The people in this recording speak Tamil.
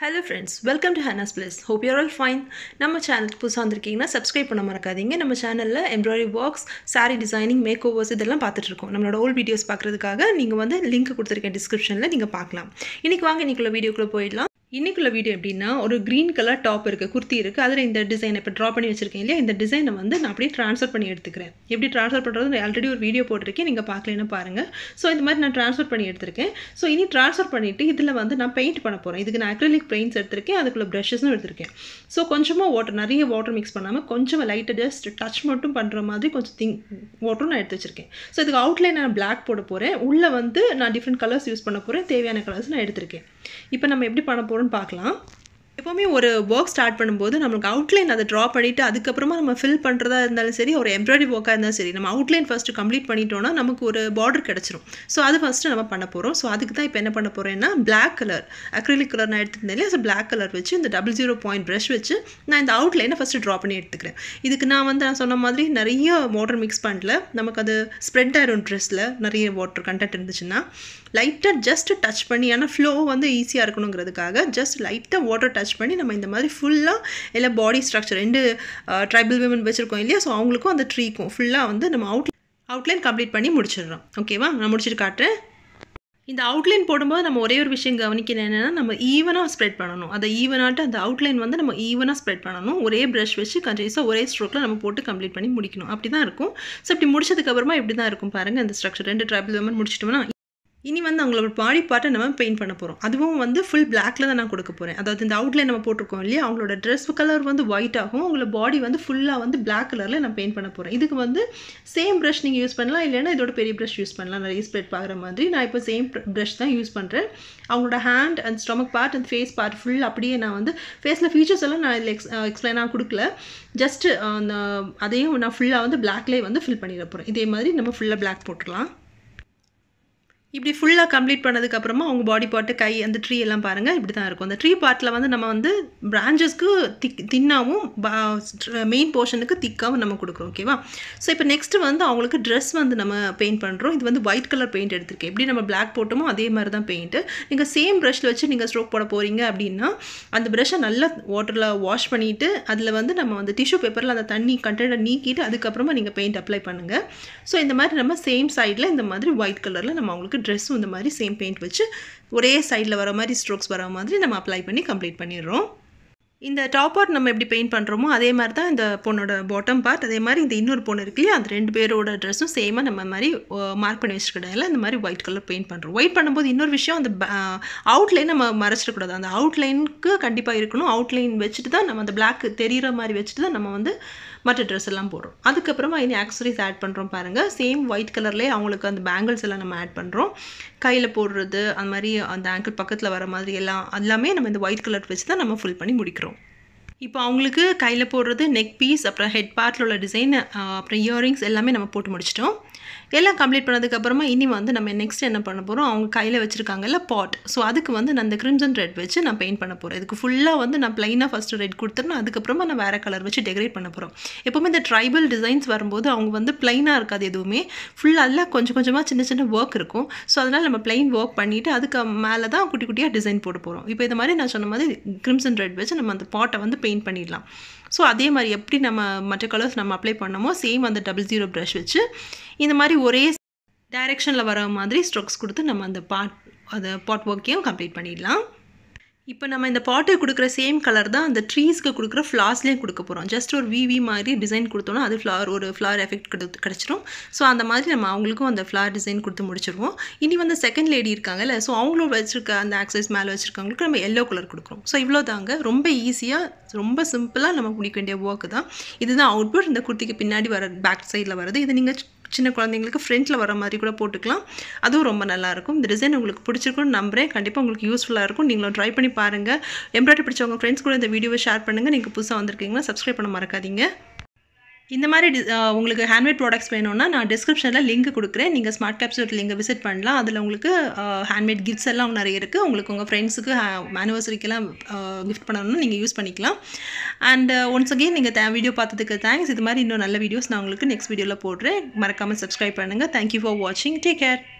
hello friends welcome to Hana's plus hope you're all fine நம்ம சேனலுக்கு புதுசாக வந்திருக்கீங்கன்னா சப்ஸ்கிரைப் பண்ண மறக்காதீங்க நம்ம சேனலில் embroidery box sari designing makeovers இதெல்லாம் பார்த்துட்ருக்கோம் நம்மளோட ஓல்ட் வீடியோஸ் பார்க்குறதுக்காக நீங்கள் வந்து லிங்க் கொடுத்துருக்கேன் டிஸ்கிரிப்ஷனில் நீங்கள் பார்க்கலாம் இன்றைக்கி வாங்க இன்றைக்குள்ள வீடியோக்குள்ளே போயிடலாம் இன்றைக்குள்ள வீடியோ எப்படின்னா ஒரு க்ரீன் கலர் டாப் இருக்குது குர்த்தி இருக்குது அதில் இந்த டிசைன் இப்போ ட்ரா பண்ணி வச்சுருக்கேன் இல்லையா இந்த டிசைனை வந்து நான் அப்படியே ட்ரான்ஸ்ஃபர் பண்ணி எடுத்துக்கிறேன் எப்படி ட்ரான்ஸ்ஃபர் பண்ணுறது ஆல்ரெடி ஒரு வீடியோ போட்டிருக்கேன் நீங்கள் பார்க்கலன்னு பாருங்கள் ஸோ இந்த மாதிரி நான் ட்ரான்ஸ்ஃபர் பண்ணி எடுத்திருக்கேன் ஸோ இனி ட்ரான்ஸ்ஃபர் பண்ணிவிட்டு இதில் வந்து நான் பெயிண்ட் பண்ண போகிறேன் இதுக்கு நான் அக்ரலிக் பெயிண்ட்ஸ் எடுத்திருக்கேன் அதுக்குள்ளே ப்ரஷஸும் எடுத்திருக்கேன் ஸோ கொஞ்சமாக வாட்டர் நிறைய வாட்டர் மிக்ஸ் பண்ணாமல் கொஞ்சம் லைட்டாக ஜஸ்ட் டச் மட்டும் பண்ணுற மாதிரி கொஞ்சம் திங் வாட்டரும் நான் எடுத்து வச்சுருக்கேன் ஸோ இதுக்கு அவுட்லைன் நான் பிளாக் போட போகிறேன் உள்ளே வந்து நான் டிஃப்ரெண்ட் கலர்ஸ் யூஸ் பண்ண போகிறேன் தேவையான கலர்ஸ் நான் எடுத்திருக்கேன் இப்போ நம்ம எப்படி பண்ண போகிறோம் போகணும்னு பார்க்கலாம் எப்போவுமே ஒரு ஒர்க் ஸ்டார்ட் பண்ணும்போது நம்மளுக்கு அவுட்லைன் அதை ட்ரா பண்ணிவிட்டு அதுக்கப்புறமா நம்ம ஃபில் பண்ணுறதா இருந்தாலும் சரி ஒரு எம்ப்ராய்டரி ஒர்க்காக இருந்தாலும் சரி நம்ம அவுட்லைன் ஃபஸ்ட்டு கம்ப்ளீட் பண்ணிட்டோம்னா நமக்கு ஒரு பார்டர் கிடச்சிரும் ஸோ அது ஃபஸ்ட்டு நம்ம பண்ண போகிறோம் ஸோ அதுக்கு தான் இப்போ என்ன பண்ண போகிறேன்னா பிளாக் கலர் அக்ரிலிக் கலர் நான் எடுத்துருந்தேன் ஸோ பிளாக் கலர் வச்சு இந்த டபுள் ஜீரோ பாயிண்ட் ப்ரஷ் வச்சு நான் இந்த அவுட்லைனை ஃபஸ்ட்டு ட்ரா பண்ணி எடுத்துக்கிறேன் இதுக்கு நான் வந்து நான் சொன்ன மாதிரி நிறைய வாட்டர் மிக்ஸ் பண்ணல நமக்கு அது ஸ்ப்ரெட் ஆயிரும் ட்ரெஸ்ஸில் நிறைய வாட்டர் கண்டென்ட் இருந்துச்சுன்னா லைட்டாக ஜஸ்ட் டச் பண்ணி ஆனால் ஃப்ளோ வந்து ஈஸியாக இருக்கணுங்கிறதுக்காக ஜஸ்ட் லைட்டாக வாட்டர் டச் அட்டாச் பண்ணி நம்ம இந்த மாதிரி ஃபுல்லாக எல்லாம் பாடி ஸ்ட்ரக்சர் ரெண்டு ட்ரைபல் விமன் வச்சுருக்கோம் இல்லையா ஸோ அவங்களுக்கும் அந்த ட்ரீக்கும் ஃபுல்லாக வந்து நம்ம அவுட் அவுட்லைன் கம்ப்ளீட் பண்ணி முடிச்சிடுறோம் ஓகேவா நான் முடிச்சுட்டு காட்டுறேன் இந்த அவுட்லைன் போடும்போது நம்ம ஒரே ஒரு விஷயம் கவனிக்கணும் என்னென்னா நம்ம ஈவனாக ஸ்ப்ரெட் பண்ணணும் அதை ஈவனாட்டு அந்த அவுட்லைன் வந்து நம்ம ஈவனாக ஸ்ப்ரெட் பண்ணணும் ஒரே ப்ரஷ் வச்சு கண்டினியூஸாக ஒரே ஸ்ட்ரோக்கில் நம்ம போட்டு கம்ப்ளீட் பண்ணி முடிக்கணும் அப்படி தான் இருக்கும் ஸோ இப்படி முடிச்சதுக்கப்புறமா இப்படி தான் இருக்கும் பாருங்கள் அந்த ஸ்ட்ரக்சர் ரெண்டு ட்ரைபிள் வந்து முடிச்சிட்டோம்னா இனி வந்து அவங்களோட பாடி பார்ட்டை நம்ம பெயிண்ட் பண்ண போகிறோம் அதுவும் வந்து ஃபுல் பிளாக்ல தான் நான் கொடுக்க போகிறேன் அதாவது இந்த அவுட்லைன் நம்ம போட்டிருக்கோம் இல்லையா அவங்களோட ட்ரெஸ் கலர் வந்து ஒயிட் ஆகும் அவங்களோட பாடி வந்து ஃபுல்லாக வந்து பிளாக் கலரில் நான் பெயிண்ட் பண்ண போகிறேன் இதுக்கு வந்து சேம் ப்ரஷ் நீங்கள் யூஸ் பண்ணலாம் இல்லைன்னா இதோட பெரிய ப்ரஷ் யூஸ் பண்ணலாம் நிறைய ஸ்ப்ரெட் பார்க்குற மாதிரி நான் இப்போ சேம் ப்ரஷ் தான் யூஸ் பண்ணுறேன் அவங்களோட hand and stomach part and face part full அப்படியே நான் வந்து ஃபேஸில் ஃபீச்சர்ஸ் எல்லாம் நான் இதில் எக்ஸ் எக்ஸ்பிளைனாக கொடுக்கல ஜஸ்ட் அந்த அதையும் நான் ஃபுல்லாக வந்து பிளாக்லேயே வந்து ஃபில் பண்ணிட போகிறேன் இதே மாதிரி நம்ம ஃபுல்லாக பிளாக் போட்டுடலாம் இப்படி ஃபுல்லாக கம்ப்ளீட் பண்ணதுக்கப்புறமா அவங்க பாடி பார்ட்டு கை அந்த ட்ரீ எல்லாம் பாருங்கள் இப்படி தான் இருக்கும் அந்த ட்ரீ பார்ட்டில் வந்து நம்ம வந்து பிரான்ச்சஸ்க்கு திக் தின்னாவும் மெயின் போர்ஷனுக்கு திக்காகவும் நம்ம கொடுக்குறோம் ஓகேவா ஸோ இப்போ நெக்ஸ்ட்டு வந்து அவங்களுக்கு ட்ரெஸ் வந்து நம்ம பெயிண்ட் பண்ணுறோம் இது வந்து ஒயிட் கலர் பெயிண்ட் எடுத்திருக்கேன் எப்படி நம்ம பிளாக் போட்டோமோ அதே மாதிரி தான் பெயிண்ட்டு நீங்கள் சேம் ப்ரஷில் வச்சு நீங்கள் ஸ்ட்ரோக் போட போகிறீங்க அப்படின்னா அந்த ப்ரஷ்ஷை நல்லா வாட்டரில் வாஷ் பண்ணிவிட்டு அதில் வந்து நம்ம வந்து டிஷ்யூ பேப்பரில் அந்த தண்ணி கண்டெய்னர் நீக்கிட்டு அதுக்கப்புறமா நீங்கள் பெயிண்ட் அப்ளை பண்ணுங்கள் ஸோ இந்த மாதிரி நம்ம சேம் சைடில் இந்த மாதிரி ஒயிட் கலரில் நம்ம அவங்களுக்கு இருக்குது ட்ரெஸ்ஸும் இந்த மாதிரி சேம் பெயிண்ட் வச்சு ஒரே சைடில் வர மாதிரி ஸ்ட்ரோக்ஸ் வர மாதிரி நம்ம அப்ளை பண்ணி கம்ப்ளீட் பண்ணிடுறோம் இந்த டாப் பார்ட் நம்ம எப்படி பெயிண்ட் பண்ணுறோமோ அதே மாதிரி தான் இந்த பொண்ணோட பாட்டம் பார்ட் அதே மாதிரி இந்த இன்னொரு பொண்ணு இருக்கு இல்லையா அந்த ரெண்டு பேரோட ட்ரெஸ்ஸும் சேமாக நம்ம மாதிரி மார்க் பண்ணி வச்சுருக்கடையில இந்த மாதிரி ஒயிட் கலர் பெயிண்ட் பண்ணுறோம் ஒயிட் பண்ணும்போது இன்னொரு விஷயம் அந்த அவுட்லைன் நம்ம மறைச்சிடக்கூடாது அந்த அவுட்லைனுக்கு கண்டிப்பாக இருக்கணும் அவுட்லைன் வச்சுட்டு தான் நம்ம அந்த பிளாக் தெரிகிற மாதிரி வச்சுட்டு தான் நம்ம வந்து மற்ற ட்ரெஸ் எல்லாம் போடுறோம் அதுக்கப்புறமா இனி ஆக்சரிஸ் ஆட் பண்ணுறோம் பாருங்கள் சேம் ஒயிட் கலர்லேயே அவங்களுக்கு அந்த பேங்கிள்ஸ் எல்லாம் நம்ம ஆட் பண்ணுறோம் கையில் போடுறது அந்த மாதிரி அந்த ஆங்கிள் பக்கத்தில் வர மாதிரி எல்லாம் எல்லாமே நம்ம இந்த ஒயிட் கலர் வச்சு தான் நம்ம ஃபுல் பண்ணி முடிக்கிறோம் இப்போ அவங்களுக்கு கையில் போடுறது நெக் பீஸ் அப்புறம் ஹெட் பார்ட்டில் உள்ள டிசைன் அப்புறம் இயரிங்ஸ் எல்லாமே நம்ம போட்டு முடிச்சிட்டோம் எல்லாம் கம்ப்ளீட் பண்ணதுக்கப்புறமா இனி வந்து நம்ம நெக்ஸ்ட் என்ன பண்ண போகிறோம் அவங்க கையில் வச்சுருக்காங்கல்ல பாட் ஸோ அதுக்கு வந்து நான் இந்த கிரிம்சன் ரெட் வச்சு நான் பெயிண்ட் பண்ண போகிறேன் இதுக்கு ஃபுல்லாக வந்து நான் ப்ளைனாக ஃபஸ்ட்டு ரெட் கொடுத்துருந்தேன் அதுக்கப்புறமா நான் வேறு கலர் வச்சு டெக்கரேட் பண்ண போகிறோம் எப்போவுமே இந்த ட்ரைபல் டிசைன்ஸ் வரும்போது அவங்க வந்து ப்ளைனாக இருக்காது எதுவுமே ஃபுல்லாக கொஞ்சம் கொஞ்சமாக சின்ன சின்ன ஒர்க் இருக்கும் ஸோ அதனால் நம்ம ப்ளைன் ஒர்க் பண்ணிவிட்டு அதுக்கு மேலே தான் குட்டி குட்டியாக டிசைன் போட்டு போகிறோம் இப்போ இது மாதிரி நான் சொன்ன மாதிரி கிரிம்சன் ரெட் வச்சு நம்ம அந்த பாட்டை வந்து பெயிண்ட் பண்ணிடலாம் ஸோ அதே மாதிரி எப்படி நம்ம மற்ற கலர்ஸ் நம்ம அப்ளை பண்ணோமோ சேம் அந்த டபுள் ஜீரோ ப்ரஷ் வச்சு இந்த மாதிரி ஒரே டைரெக்ஷனில் வர மாதிரி ஸ்ட்ரோக்ஸ் கொடுத்து நம்ம அந்த பாட் அந்த பாட் ஒர்க்கையும் கம்ப்ளீட் பண்ணிடலாம் இப்போ நம்ம இந்த பாட்டுக்கு கொடுக்குற சேம் கலர் தான் அந்த ட்ரீஸ்க்கு கொடுக்குற ஃப்ளார்ஸ்லேயும் கொடுக்க போகிறோம் ஜஸ்ட் ஒரு விவி மாதிரி டிசைன் கொடுத்தோன்னா அது ஃப்ளார் ஒரு ஃப்ளார் எஃபெக்ட் கொடுத்து கிடச்சிரும் ஸோ அந்த மாதிரி நம்ம அவங்களுக்கும் அந்த ஃப்ளார் டிசைன் கொடுத்து முடிச்சிருவோம் இனி வந்து செகண்ட் லேடி இருக்காங்கல்ல ஸோ அவங்களும் வச்சுருக்க அந்த ஆக்சஸ் மேலே வச்சுருக்கவங்களுக்கு நம்ம எல்லோ கலர் கொடுக்குறோம் ஸோ இவ்வளோ தாங்க ரொம்ப ஈஸியாக ரொம்ப சிம்பிளாக நம்ம முடிக்க வேண்டிய ஒர்க்கு தான் இதுதான் அவுட்புட் இந்த குர்த்திக்கு பின்னாடி வர பேக் சைடில் வருது இதை நீங்கள் சின்ன குழந்தைங்களுக்கு ஃப்ரெண்டில் வர மாதிரி கூட போட்டுக்கலாம் அதுவும் ரொம்ப நல்லாயிருக்கும் இந்த டிசைன் உங்களுக்கு பிடிச்சிருக்கும்னு நம்புறேன் கண்டிப்பாக உங்களுக்கு யூஸ்ஃபுல்லாக இருக்கும் நீங்களும் ட்ரை பண்ணி பாருங்கள் எம்ப்ராய்டரி பிடிச்சவங்க ஃப்ரெண்ட்ஸ் கூட இந்த வீடியோவை ஷேர் பண்ணுங்கள் நீங்கள் புதுசாக வந்திருக்கீங்களா சப்ஸ்கிரைப் பண்ண மறக்காதீங்க இந்த மாதிரி உங்களுக்கு ஹேண்ட்மேட் ப்ராடக்ட்ஸ் வேணும்னா நான் டிஸ்கிரிப்ஷனில் லிங்க் கொடுக்குறேன் நீங்கள் ஸ்மார்ட் கேப்சூட் லிங்கை விசிட் பண்ணலாம் அதில் உங்களுக்கு ஹேண்ட்மேட் கிஃப்ட்ஸ் எல்லாம் நிறைய இருக்குது உங்களுக்கு உங்கள் ஃப்ரெண்ட்ஸுக்கு ஆனிவர்சரிக்கெல்லாம் கிஃப்ட் பண்ணணும்னா நீங்கள் யூஸ் பண்ணிக்கலாம் அண்ட் ஒன்ஸ் அகெயின் நீங்கள் தே வீடியோ பார்த்ததுக்கு தேங்க்ஸ் இது மாதிரி இன்னும் நல்ல வீடியோஸ் நான் உங்களுக்கு நெக்ஸ்ட் வீடியோவில் போடுறேன் மறக்காமல் சப்ஸ்கிரைப் பண்ணுங்கள் தேங்க்யூ ஃபார் வாட்சிங் டேக் கேர்